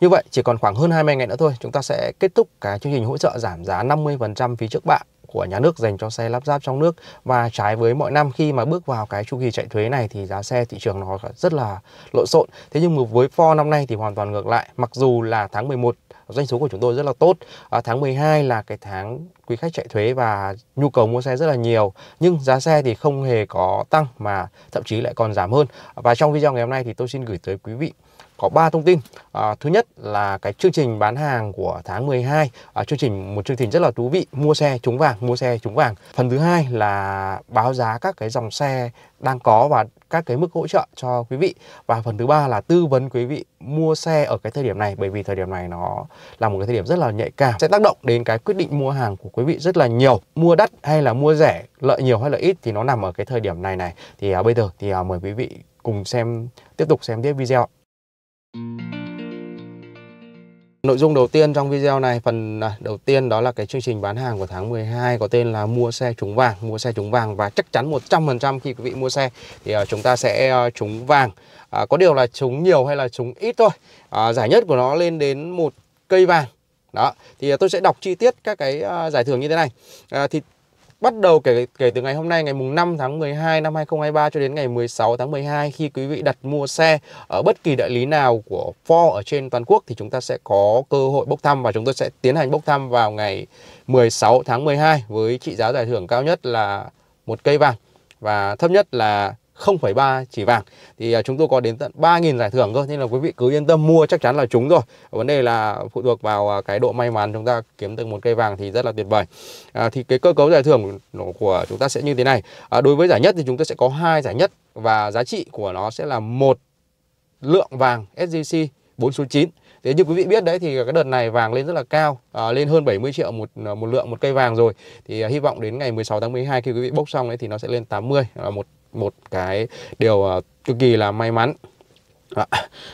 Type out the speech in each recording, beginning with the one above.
Như vậy chỉ còn khoảng hơn 20 ngày nữa thôi chúng ta sẽ kết thúc cái chương trình hỗ trợ giảm giá 50% phí trước bạ của nhà nước dành cho xe lắp ráp trong nước và trái với mọi năm khi mà bước vào cái chu kỳ chạy thuế này thì giá xe thị trường nó rất là lộn xộn. Thế nhưng mà với Ford năm nay thì hoàn toàn ngược lại. Mặc dù là tháng 11 doanh số của chúng tôi rất là tốt. À, tháng 12 là cái tháng quý khách chạy thuế và nhu cầu mua xe rất là nhiều nhưng giá xe thì không hề có tăng mà thậm chí lại còn giảm hơn. Và trong video ngày hôm nay thì tôi xin gửi tới quý vị có 3 thông tin. À, thứ nhất là cái chương trình bán hàng của tháng 12, à, chương trình một chương trình rất là thú vị, mua xe trúng vàng, mua xe trúng vàng. Phần thứ hai là báo giá các cái dòng xe đang có và các cái mức hỗ trợ cho quý vị và phần thứ ba là tư vấn quý vị mua xe ở cái thời điểm này bởi vì thời điểm này nó là một cái thời điểm rất là nhạy cảm sẽ tác động đến cái quyết định mua hàng của quý vị rất là nhiều mua đắt hay là mua rẻ lợi nhiều hay lợi ít thì nó nằm ở cái thời điểm này này thì à, bây giờ thì à, mời quý vị cùng xem tiếp tục xem tiếp video Nội dung đầu tiên trong video này, phần à, đầu tiên đó là cái chương trình bán hàng của tháng 12 có tên là mua xe trúng vàng, mua xe trúng vàng và chắc chắn 100% khi quý vị mua xe thì à, chúng ta sẽ à, trúng vàng. À, có điều là trúng nhiều hay là trúng ít thôi. À, giải nhất của nó lên đến một cây vàng. Đó, thì tôi sẽ đọc chi tiết các cái giải thưởng như thế này. À, thì bắt đầu kể kể từ ngày hôm nay ngày mùng 5 tháng 12 năm 2023 cho đến ngày 16 tháng 12 khi quý vị đặt mua xe ở bất kỳ đại lý nào của Ford ở trên toàn quốc thì chúng ta sẽ có cơ hội bốc thăm và chúng tôi sẽ tiến hành bốc thăm vào ngày 16 tháng 12 với trị giá giải thưởng cao nhất là một cây vàng và thấp nhất là 0,3 chỉ vàng thì à, chúng tôi có đến tận 3.000 giải thưởng cơ nên là quý vị cứ yên tâm mua chắc chắn là trúng rồi vấn đề là phụ thuộc vào à, cái độ may mắn chúng ta kiếm được một cây vàng thì rất là tuyệt vời à, thì cái cơ cấu giải thưởng của chúng ta sẽ như thế này à, đối với giải nhất thì chúng ta sẽ có hai giải nhất và giá trị của nó sẽ là một lượng vàng SGC 4 số 9 Thế như quý vị biết đấy thì cái đợt này vàng lên rất là cao, à, lên hơn 70 triệu một à, một lượng một cây vàng rồi. Thì à, hy vọng đến ngày 16 tháng 12 khi quý vị bốc xong đấy thì nó sẽ lên 80 là một một cái điều ờ, cực kỳ là may mắn à,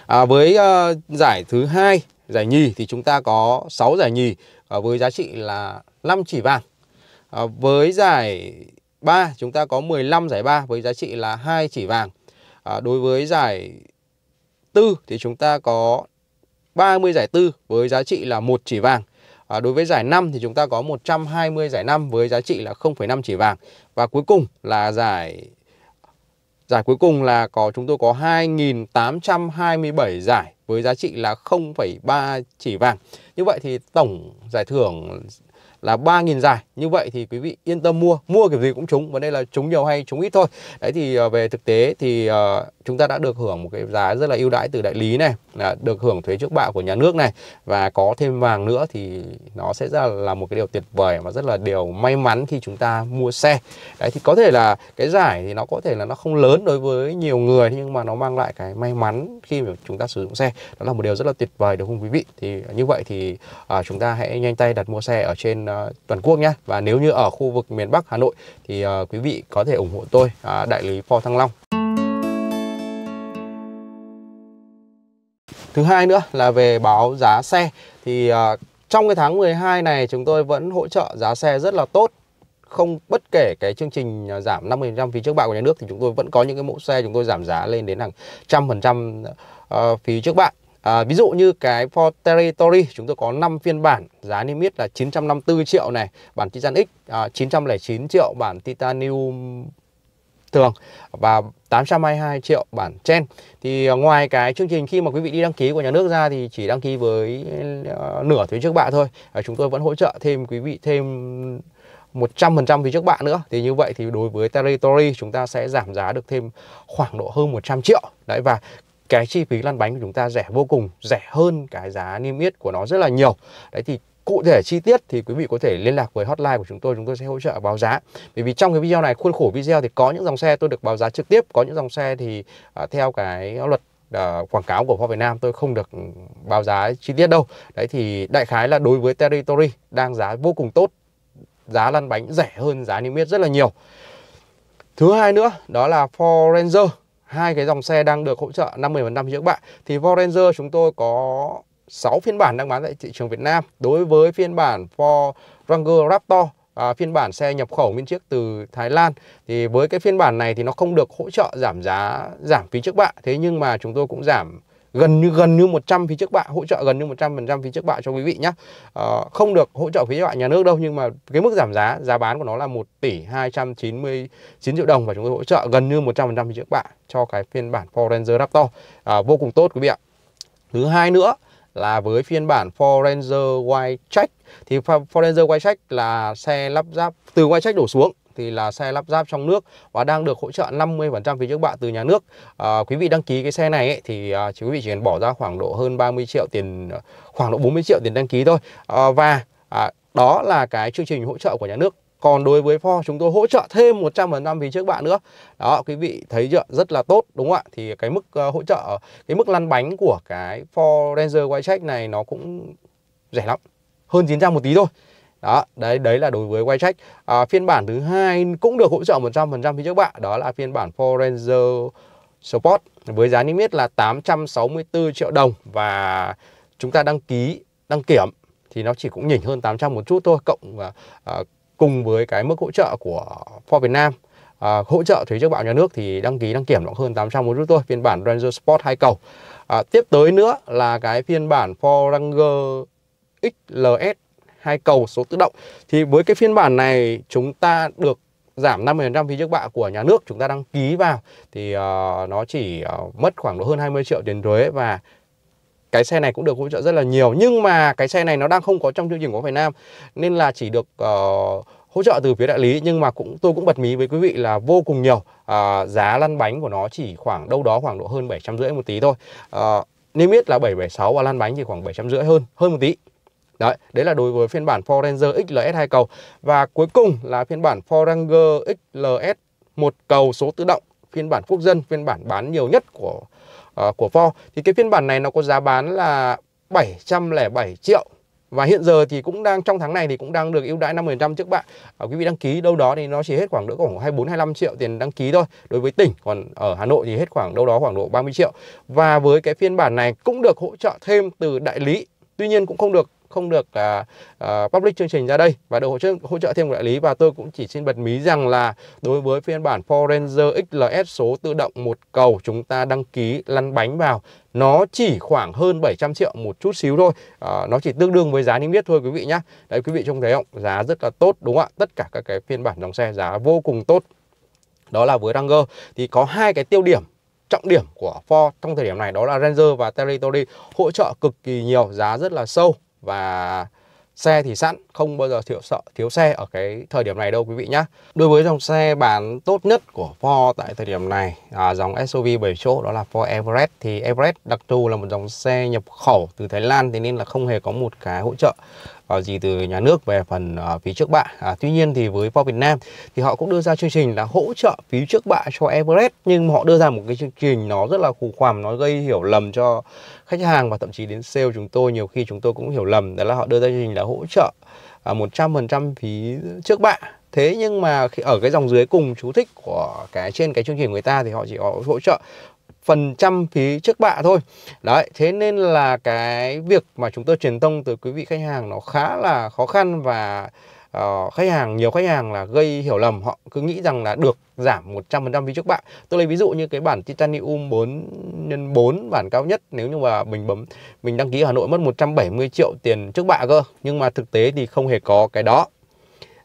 à, với à, giải thứ hai giải nhì thì chúng ta có 6 giải nhì à, với giá trị là 5 chỉ vàng à, với giải 3 chúng ta có 15 giải 3 với giá trị là hai chỉ vàng à, đối với giải 4 thì chúng ta có 30 giải 4 với giá trị là một chỉ vàng À, đối với giải 5 thì chúng ta có 120 giải 5 với giá trị là 0,5 chỉ vàng. Và cuối cùng là giải Giải cuối cùng là có chúng tôi có 2.827 giải với giá trị là 0,3 chỉ vàng. Như vậy thì tổng giải thưởng là 3.000 giải như vậy thì quý vị yên tâm mua mua kiểu gì cũng trúng vấn đề là trúng nhiều hay trúng ít thôi đấy thì ờ, về thực tế thì ờ, chúng ta đã được hưởng một cái giá rất là ưu đãi từ đại lý này là được hưởng thuế trước bạ của nhà nước này và có thêm vàng nữa thì nó sẽ ra là một cái điều tuyệt vời và rất là điều may mắn khi chúng ta mua xe đấy thì có thể là cái giải thì nó có thể là nó không lớn đối với nhiều người nhưng mà nó mang lại cái may mắn khi mà chúng ta sử dụng xe đó là một điều rất là tuyệt vời được không quý vị thì như vậy thì ờ, chúng ta hãy nhanh tay đặt mua xe ở trên toàn quốc nhé và nếu như ở khu vực miền Bắc Hà Nội thì ờ, quý vị có thể ủng hộ tôi à, đại lý Phò Thăng Long Thứ hai nữa là về báo giá xe thì ờ, trong cái tháng 12 này chúng tôi vẫn hỗ trợ giá xe rất là tốt không bất kể cái chương trình à, giảm 50% phí trước bạ của nhà nước thì chúng tôi vẫn có những cái mẫu xe chúng tôi giảm giá lên đến hàng trăm phần trăm ờ, phí trước bạ À, ví dụ như cái Ford Territory chúng tôi có 5 phiên bản giá niêm yết là 954 triệu này bản Titan X à, 909 triệu bản Titanium thường và 822 triệu bản trên thì à, ngoài cái chương trình khi mà quý vị đi đăng ký của nhà nước ra thì chỉ đăng ký với à, nửa thuế trước bạ thôi à, chúng tôi vẫn hỗ trợ thêm quý vị thêm 100% phí trước bạ nữa thì như vậy thì đối với territory chúng ta sẽ giảm giá được thêm khoảng độ hơn 100 triệu đấy và cái chi phí lăn bánh của chúng ta rẻ vô cùng rẻ hơn cái giá niêm yết của nó rất là nhiều đấy thì cụ thể chi tiết thì quý vị có thể liên lạc với hotline của chúng tôi chúng tôi sẽ hỗ trợ báo giá bởi vì trong cái video này khuôn khổ video thì có những dòng xe tôi được báo giá trực tiếp có những dòng xe thì uh, theo cái luật uh, quảng cáo của Hoa Việt Nam tôi không được báo giá chi tiết đâu đấy thì đại khái là đối với Territory đang giá vô cùng tốt giá lăn bánh rẻ hơn giá niêm yết rất là nhiều thứ hai nữa đó là Ford Ranger hai cái dòng xe đang được hỗ trợ 50% cho trước bạn thì Ford Ranger chúng tôi có 6 phiên bản đang bán tại thị trường Việt Nam đối với phiên bản Ford Ranger Raptor à, phiên bản xe nhập khẩu nguyên chiếc từ Thái Lan thì với cái phiên bản này thì nó không được hỗ trợ giảm giá giảm phí trước bạ thế nhưng mà chúng tôi cũng giảm gần như gần như 100 phí trước bạ hỗ trợ gần như 100% phí trước bạ cho quý vị nhé à, ờ, không được hỗ trợ phí trước bạ nhà nước đâu nhưng mà cái mức giảm giá giá bán của nó là 1 tỷ 299 triệu đồng và chúng tôi hỗ trợ gần như 100% phí trước bạ cho cái phiên bản Ford Ranger Raptor à, vô cùng tốt quý vị ạ thứ hai nữa là với phiên bản Ford Ranger White thì Ford Ranger White là xe lắp ráp từ White Check đổ xuống thì là xe lắp ráp trong nước và đang được hỗ trợ 50% phí trước bạ từ nhà nước. À, quý vị đăng ký cái xe này ấy, thì à, quý vị chỉ cần bỏ ra khoảng độ hơn 30 triệu tiền khoảng độ 40 triệu tiền đăng ký thôi. À, và à, đó là cái chương trình hỗ trợ của nhà nước còn đối với Ford chúng tôi hỗ trợ thêm 100% phí trước bạ nữa Đó quý vị thấy chưa rất là tốt đúng không ạ Thì cái mức uh, hỗ trợ cái mức lăn bánh của cái Ford Ranger White Check này nó cũng rẻ lắm Hơn 900 một tí thôi đó đấy đấy là đối với Waycheck à, phiên bản thứ hai cũng được hỗ trợ 100% phía trước bạn đó là phiên bản Forerunner Sport với giá niêm yết là 864 triệu đồng và chúng ta đăng ký đăng kiểm thì nó chỉ cũng nhỉnh hơn 800 một chút thôi cộng và à, cùng với cái mức hỗ trợ của Ford Việt Nam à, hỗ trợ thuế trước bạo nhà nước thì đăng ký đăng kiểm nó hơn 800 một chút thôi phiên bản Ranger Sport hai cầu à, tiếp tới nữa là cái phiên bản Ford Ranger XLS hai cầu số tự động thì với cái phiên bản này chúng ta được giảm 50% phí trước bạ của nhà nước chúng ta đăng ký vào thì uh, nó chỉ uh, mất khoảng độ hơn 20 triệu tiền thuế và cái xe này cũng được hỗ trợ rất là nhiều nhưng mà cái xe này nó đang không có trong chương trình của Việt Nam nên là chỉ được uh, hỗ trợ từ phía đại lý nhưng mà cũng tôi cũng bật mí với quý vị là vô cùng nhiều à, giá lăn bánh của nó chỉ khoảng đâu đó khoảng độ hơn bảy trăm rưỡi một tí thôi à, niêm yết là 776 và lăn bánh thì khoảng bảy trăm rưỡi hơn hơn một tí Đấy, đấy là đối với phiên bản Ford Ranger XLS 2 cầu. Và cuối cùng là phiên bản Ford Ranger XLS 1 cầu số tự động, phiên bản quốc dân, phiên bản bán nhiều nhất của uh, của Ford. Thì cái phiên bản này nó có giá bán là 707 triệu và hiện giờ thì cũng đang trong tháng này thì cũng đang được ưu đãi 5% trước bạn. À, ờ, quý vị đăng ký đâu đó thì nó chỉ hết khoảng độ khoảng 24 25 triệu tiền đăng ký thôi đối với tỉnh, còn ở Hà Nội thì hết khoảng đâu đó khoảng độ 30 triệu. Và với cái phiên bản này cũng được hỗ trợ thêm từ đại lý. Tuy nhiên cũng không được không được à, à, public chương trình ra đây và được hỗ trợ, hỗ trợ thêm đại lý và tôi cũng chỉ xin bật mí rằng là đối với phiên bản Ford Ranger XLS số tự động một cầu chúng ta đăng ký lăn bánh vào nó chỉ khoảng hơn 700 triệu một chút xíu thôi à, nó chỉ tương đương với giá niêm yết thôi quý vị nhé đấy quý vị trông thấy không giá rất là tốt đúng không ạ tất cả các cái phiên bản dòng xe giá vô cùng tốt đó là với Ranger thì có hai cái tiêu điểm trọng điểm của Ford trong thời điểm này đó là Ranger và Territory hỗ trợ cực kỳ nhiều giá rất là sâu và xe thì sẵn không bao giờ thiếu sợ thiếu xe ở cái thời điểm này đâu quý vị nhé đối với dòng xe bán tốt nhất của Ford tại thời điểm này à, dòng SUV 7 chỗ đó là Ford Everest thì Everest đặc thù là một dòng xe nhập khẩu từ Thái Lan thế nên là không hề có một cái hỗ trợ vào gì từ nhà nước về phần ờ, phí trước bạ. À, tuy nhiên thì với Ford Việt Nam thì họ cũng đưa ra chương trình là hỗ trợ phí trước bạ cho Everest nhưng họ đưa ra một cái chương trình nó rất là khủ khoảm nó gây hiểu lầm cho khách hàng và thậm chí đến sale chúng tôi nhiều khi chúng tôi cũng hiểu lầm đó là họ đưa ra chương trình là hỗ trợ 100% à, phí trước bạ thế nhưng mà khi ở cái dòng dưới cùng chú thích của cái trên cái chương trình người ta thì họ chỉ có hỗ trợ phần trăm phí trước bạ thôi đấy thế nên là cái việc mà chúng tôi truyền thông tới quý vị khách hàng nó khá là khó khăn và uh, khách hàng nhiều khách hàng là gây hiểu lầm họ cứ nghĩ rằng là được giảm 100% phí trước bạ tôi lấy ví dụ như cái bản Titanium 4 nhân 4 bản cao nhất nếu như mà mình bấm mình đăng ký Hà Nội mất 170 triệu tiền trước bạ cơ nhưng mà thực tế thì không hề có cái đó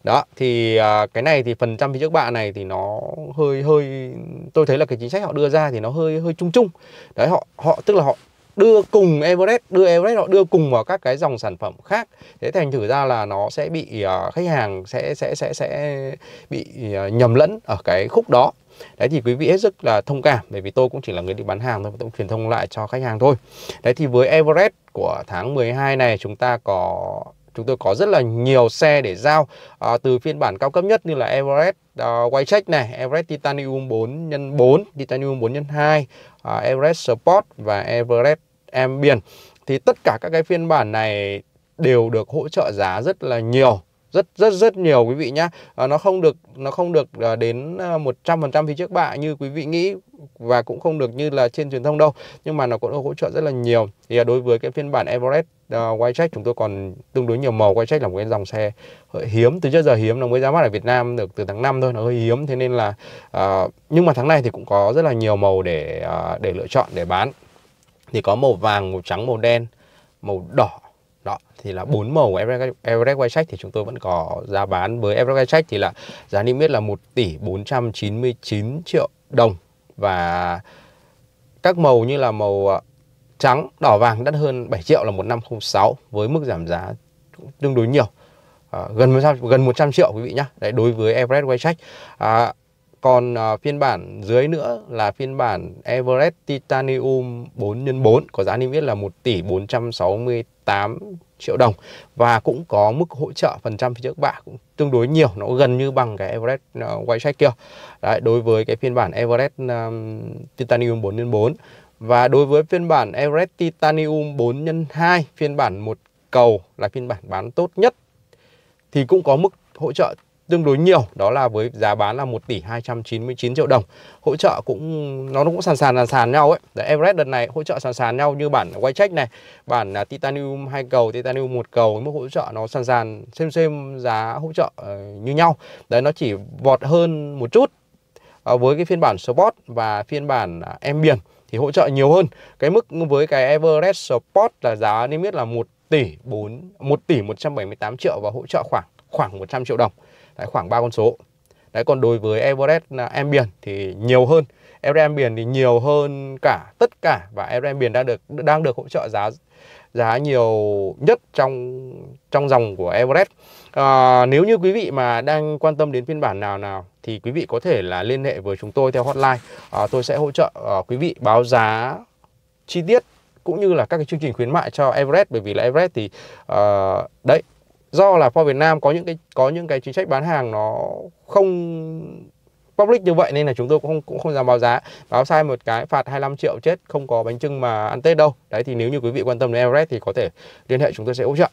đó thì à, cái này thì phần trăm phí trước bạ này thì nó hơi hơi tôi thấy là cái chính sách họ đưa ra thì nó hơi hơi chung chung đấy họ họ tức là họ đưa cùng Everest, đưa Everest họ đưa cùng vào các cái dòng sản phẩm khác. Thế thành thử ra là nó sẽ bị uh, khách hàng sẽ sẽ sẽ sẽ bị uh, nhầm lẫn ở cái khúc đó. Đấy thì quý vị hết sức là thông cảm bởi vì tôi cũng chỉ là người đi bán hàng thôi, tôi cũng truyền thông lại cho khách hàng thôi. Đấy thì với Everest của tháng 12 này chúng ta có chúng tôi có rất là nhiều xe để giao à, từ phiên bản cao cấp nhất như là Everest à, Whitecheck này, Everest Titanium 4 x 4, Titanium 4 x 2, à, Everest Sport và Everest Ambient. Thì tất cả các cái phiên bản này đều được hỗ trợ giá rất là nhiều rất rất rất nhiều quý vị nhá. À, nó không được nó không được à, đến 100% à, phí trước bạ như quý vị nghĩ và cũng không được như là trên truyền thông đâu, nhưng mà nó cũng hỗ trợ rất là nhiều. Thì đối với cái phiên bản Everest uh, white chúng tôi còn tương đối nhiều màu white check là một cái dòng xe hơi hiếm từ trước giờ hiếm nó mới ra mắt ở Việt Nam được từ tháng 5 thôi nó hơi hiếm thế nên là uh, nhưng mà tháng này thì cũng có rất là nhiều màu để uh, để lựa chọn để bán thì có màu vàng màu trắng màu đen màu đỏ đó thì là bốn màu Everest, Everest White Check thì chúng tôi vẫn có giá bán với Everest White Check thì là giá niêm yết là 1 tỷ 499 triệu đồng và các màu như là màu trắng đỏ vàng đắt hơn 7 triệu là 1506 với mức giảm giá tương đối nhiều à, gần 100, gần 100 triệu quý vị nhá đấy đối với Everest Waycheck à, còn à, phiên bản dưới nữa là phiên bản Everest Titanium 4x4 có giá niêm yết là 1 tỷ 468 triệu đồng và cũng có mức hỗ trợ phần trăm phía trước bạ cũng tương đối nhiều nó gần như bằng cái Everest uh, White Check kia đấy đối với cái phiên bản Everest um, Titanium 4x4 và đối với phiên bản Everest Titanium 4x2, phiên bản một cầu là phiên bản bán tốt nhất thì cũng có mức hỗ trợ tương đối nhiều đó là với giá bán là 1 tỷ 299 triệu đồng hỗ trợ cũng nó cũng sàn sàn sàn sàn nhau ấy Đấy, Everest đợt này hỗ trợ sàn sàn nhau như bản quay check này bản là titanium hai cầu titanium một cầu mức hỗ trợ nó sàn sàn xem xem giá hỗ trợ uh, như nhau đấy nó chỉ vọt hơn một chút uh, với cái phiên bản sport và phiên bản uh, em biển thì hỗ trợ nhiều hơn cái mức với cái Everest Sport là giá niêm yết là 1 tỷ 4 1 tỷ 178 triệu và hỗ trợ khoảng khoảng 100 triệu đồng đấy, khoảng ba con số đấy còn đối với Everest à, Ambient thì nhiều hơn Everest Ambient thì nhiều hơn cả tất cả và Everest Ambient đang được đang được hỗ trợ giá giá nhiều nhất trong trong dòng của Everest À, nếu như quý vị mà đang quan tâm đến phiên bản nào nào thì quý vị có thể là liên hệ với chúng tôi theo hotline. À, tôi sẽ hỗ trợ à, quý vị báo giá chi tiết cũng như là các cái chương trình khuyến mại cho Everest bởi vì là Everest thì uh, đấy do là Ford Việt Nam có những cái có những cái chính sách bán hàng nó không public như vậy nên là chúng tôi cũng không cũng không dám báo giá báo sai một cái phạt 25 triệu chết không có bánh trưng mà ăn Tết đâu đấy thì nếu như quý vị quan tâm đến Everest thì có thể liên hệ chúng tôi sẽ hỗ trợ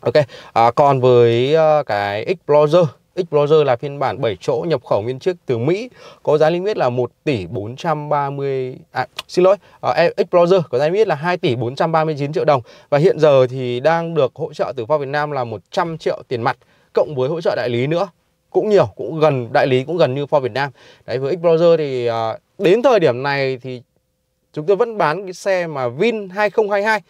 Ok, à, còn với uh, cái Explorer Explorer là phiên bản 7 chỗ nhập khẩu nguyên chiếc từ Mỹ có giá niêm yết là 1 tỷ 430 à xin lỗi, uh, Explorer có giá niêm yết là 2 tỷ 439 triệu đồng và hiện giờ thì đang được hỗ trợ từ Ford Việt Nam là 100 triệu tiền mặt cộng với hỗ trợ đại lý nữa cũng nhiều cũng gần đại lý cũng gần như Ford Việt Nam đấy với Explorer thì uh, đến thời điểm này thì chúng tôi vẫn bán cái xe mà Vin 2022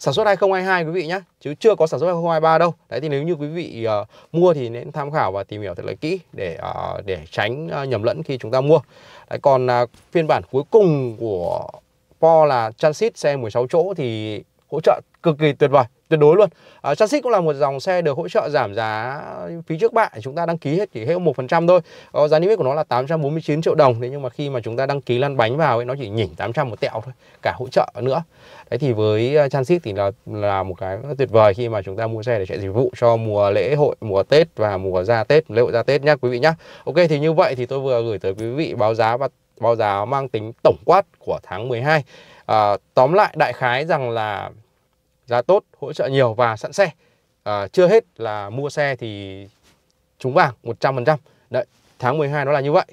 sản xuất 2022 quý vị nhé chứ chưa có sản xuất 2023 đâu đấy thì nếu như quý vị uh, mua thì nên tham khảo và tìm hiểu thật là kỹ để uh, để tránh uh, nhầm lẫn khi chúng ta mua đấy, còn uh, phiên bản cuối cùng của Po là Transit xe 16 chỗ thì hỗ trợ cực kỳ tuyệt vời tuyệt đối luôn à, chassis cũng là một dòng xe được hỗ trợ giảm giá phí trước bạ chúng ta đăng ký hết chỉ hết một phần trăm thôi ờ, giá niêm yết của nó là 849 triệu đồng thế nhưng mà khi mà chúng ta đăng ký lăn bánh vào ấy nó chỉ nhỉnh 800 một tẹo thôi cả hỗ trợ nữa đấy thì với ờ, chassis thì là là một cái tuyệt vời khi mà chúng ta mua xe để chạy dịch vụ cho mùa lễ hội mùa tết và mùa ra tết lễ hội ra tết nhá quý vị nhá ok thì như vậy thì tôi vừa gửi tới quý vị báo giá và báo giá mang tính tổng quát của tháng 12 À, tóm lại đại khái rằng là giá tốt, hỗ trợ nhiều và sẵn xe. À, chưa hết là mua xe thì trúng vàng 100%. Đấy, tháng 12 nó là như vậy.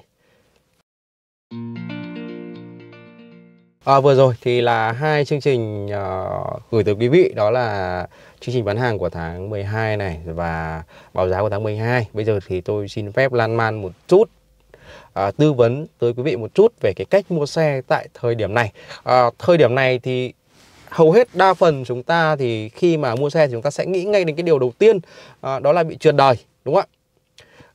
À, vừa rồi thì là hai chương trình uh, gửi tới quý vị đó là chương trình bán hàng của tháng 12 này và báo giá của tháng 12. Bây giờ thì tôi xin phép lan man một chút à, tư vấn tới quý vị một chút về cái cách mua xe tại thời điểm này. À, thời điểm này thì hầu hết đa phần chúng ta thì khi mà mua xe thì chúng ta sẽ nghĩ ngay đến cái điều đầu tiên à, đó là bị trượt đời đúng không ạ?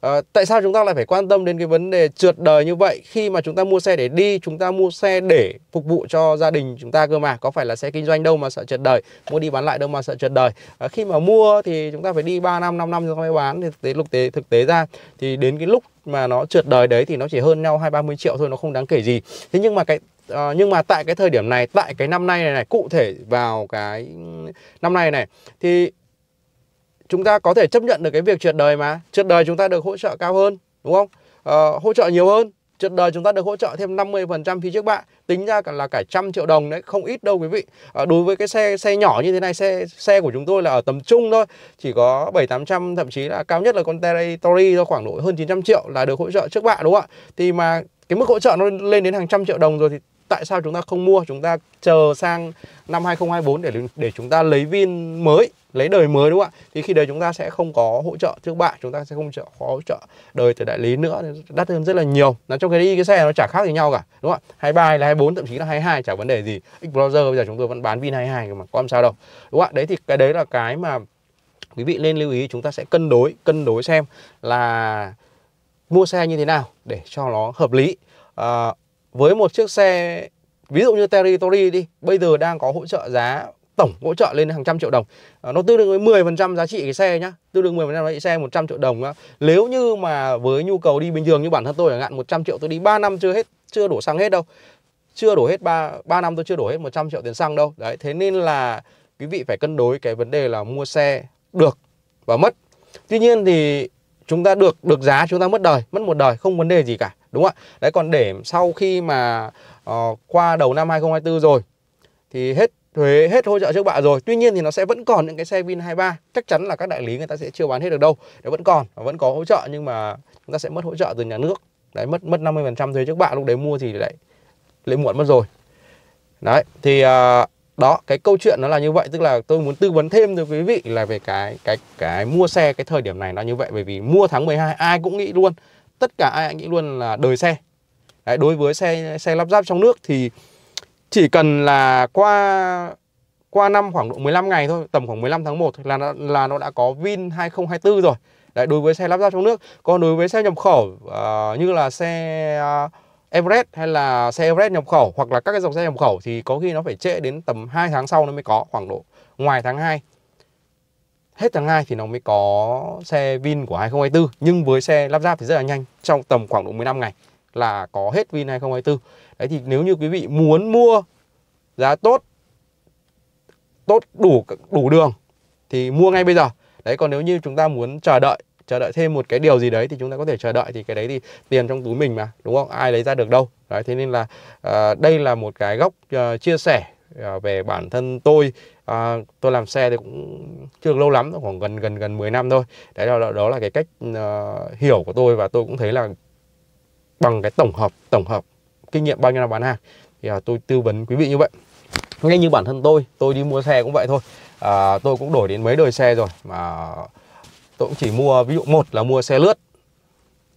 Ờ, tại sao chúng ta lại phải quan tâm đến cái vấn đề trượt đời như vậy khi mà chúng ta mua xe để đi chúng ta mua xe để phục vụ cho gia đình chúng ta cơ mà có phải là xe kinh doanh đâu mà sợ trượt đời mua đi bán lại đâu mà sợ trượt đời à, khi mà mua thì chúng ta phải đi 3 năm 5 năm rồi mới bán thì thực tế thực tế thực tế ra thì đến cái lúc mà nó trượt đời đấy thì nó chỉ hơn nhau hai ba mươi triệu thôi nó không đáng kể gì thế nhưng mà cái uh, nhưng mà tại cái thời điểm này tại cái năm nay này này cụ thể vào cái năm nay này thì chúng ta có thể chấp nhận được cái việc trượt đời mà trượt đời chúng ta được hỗ trợ cao hơn đúng không à, hỗ trợ nhiều hơn trượt đời chúng ta được hỗ trợ thêm 50% phí trước bạ tính ra là cả trăm triệu đồng đấy không ít đâu quý vị à, đối với cái xe xe nhỏ như thế này xe xe của chúng tôi là ở tầm trung thôi chỉ có bảy tám trăm thậm chí là cao nhất là con Territory do khoảng độ hơn 900 triệu là được hỗ trợ trước bạ đúng không ạ thì mà cái mức hỗ trợ nó lên đến hàng trăm triệu đồng rồi thì tại sao chúng ta không mua chúng ta chờ sang năm 2024 để để chúng ta lấy vin mới lấy đời mới đúng không ạ thì khi đấy chúng ta sẽ không có hỗ trợ thương mại chúng ta sẽ không có hỗ trợ đời từ đại lý nữa đắt hơn rất là nhiều là trong cái đi cái xe nó chả khác gì nhau cả đúng không ạ 23 là 24 thậm chí là 22 chả vấn đề gì Explorer bây giờ chúng tôi vẫn bán Vin 22 mà có làm sao đâu đúng không ạ đấy thì cái đấy là cái mà quý vị nên lưu ý chúng ta sẽ cân đối cân đối xem là mua xe như thế nào để cho nó hợp lý à, với một chiếc xe ví dụ như Territory đi bây giờ đang có hỗ trợ giá tổng hỗ trợ lên hàng trăm triệu đồng à, nó tương đương với 10% giá trị cái xe nhá tương đương 10% giá trị xe 100 triệu đồng á. nếu như mà với nhu cầu đi bình thường như bản thân tôi chẳng hạn 100 triệu tôi đi 3 năm chưa hết chưa đổ xăng hết đâu chưa đổ hết 3, 3 năm tôi chưa đổ hết 100 triệu tiền xăng đâu đấy thế nên là quý vị phải cân đối cái vấn đề là mua xe được và mất tuy nhiên thì chúng ta được được giá chúng ta mất đời mất một đời không vấn đề gì cả đúng không ạ đấy còn để sau khi mà uh, qua đầu năm 2024 rồi thì hết thuế hết hỗ trợ trước bạ rồi tuy nhiên thì nó sẽ vẫn còn những cái xe Vin 23 chắc chắn là các đại lý người ta sẽ chưa bán hết được đâu nó vẫn còn và vẫn có hỗ trợ nhưng mà chúng ta sẽ mất hỗ trợ từ nhà nước đấy mất mất 50% thuế trước bạ lúc đấy mua thì lại lại muộn mất rồi đấy thì à, đó cái câu chuyện nó là như vậy tức là tôi muốn tư vấn thêm cho quý vị là về cái cái cái mua xe cái thời điểm này nó như vậy bởi vì mua tháng 12 ai cũng nghĩ luôn tất cả ai cũng nghĩ luôn là đời xe đấy, đối với xe xe lắp ráp trong nước thì chỉ cần là qua qua năm khoảng độ 15 ngày thôi, tầm khoảng 15 tháng 1 là là nó đã có Vin 2024 rồi. Đấy đối với xe lắp ráp trong nước, còn đối với xe nhập khẩu uh, như là xe uh, Everest hay là xe Everest nhập khẩu hoặc là các cái dòng xe nhập khẩu thì có khi nó phải trễ đến tầm 2 tháng sau nó mới có khoảng độ ngoài tháng 2 hết tháng 2 thì nó mới có xe Vin của 2024 nhưng với xe lắp ráp thì rất là nhanh trong tầm khoảng độ 15 ngày là có hết Vin 2024 đấy thì nếu như quý vị muốn mua giá tốt tốt đủ đủ đường thì mua ngay bây giờ đấy còn nếu như chúng ta muốn chờ đợi chờ đợi thêm một cái điều gì đấy thì chúng ta có thể chờ đợi thì cái đấy thì tiền trong túi mình mà đúng không ai lấy ra được đâu đấy thế nên là uh, đây là một cái góc uh, chia sẻ uh, về bản thân tôi à, tôi làm xe thì cũng chưa lâu lắm khoảng gần gần gần 10 năm thôi đấy là đó là cái cách uh, hiểu của tôi và tôi cũng thấy là bằng cái tổng hợp tổng hợp kinh nghiệm bao nhiêu năm bán hàng thì à, tôi tư vấn quý vị như vậy ngay như bản thân tôi tôi đi mua xe cũng vậy thôi à, tôi cũng đổi đến mấy đời xe rồi mà tôi cũng chỉ mua ví dụ một là mua xe lướt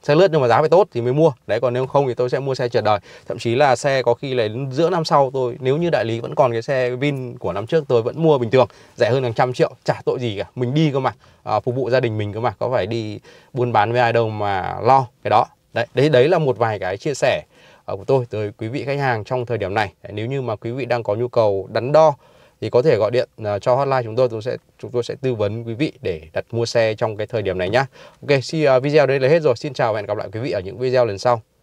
xe lướt nhưng mà giá phải tốt thì mới mua đấy còn nếu không thì tôi sẽ mua xe trượt đời thậm chí là xe có khi là giữa năm sau tôi nếu như đại lý vẫn còn cái xe vin của năm trước tôi vẫn mua bình thường rẻ hơn hàng trăm triệu chả tội gì cả mình đi cơ mà à, phục vụ gia đình mình cơ mà có phải đi buôn bán với ai đâu mà lo cái đó đấy đấy đấy là một vài cái chia sẻ ờ, của tôi tới quý vị khách hàng trong thời điểm này nếu như mà quý vị đang có nhu cầu đắn đo thì có thể gọi điện ờ, cho hotline chúng tôi chúng tôi sẽ chúng tôi sẽ tư vấn quý vị để đặt mua xe trong cái thời điểm này nhá ok ờ, video đây là hết rồi xin chào và hẹn gặp lại quý vị ở những video lần sau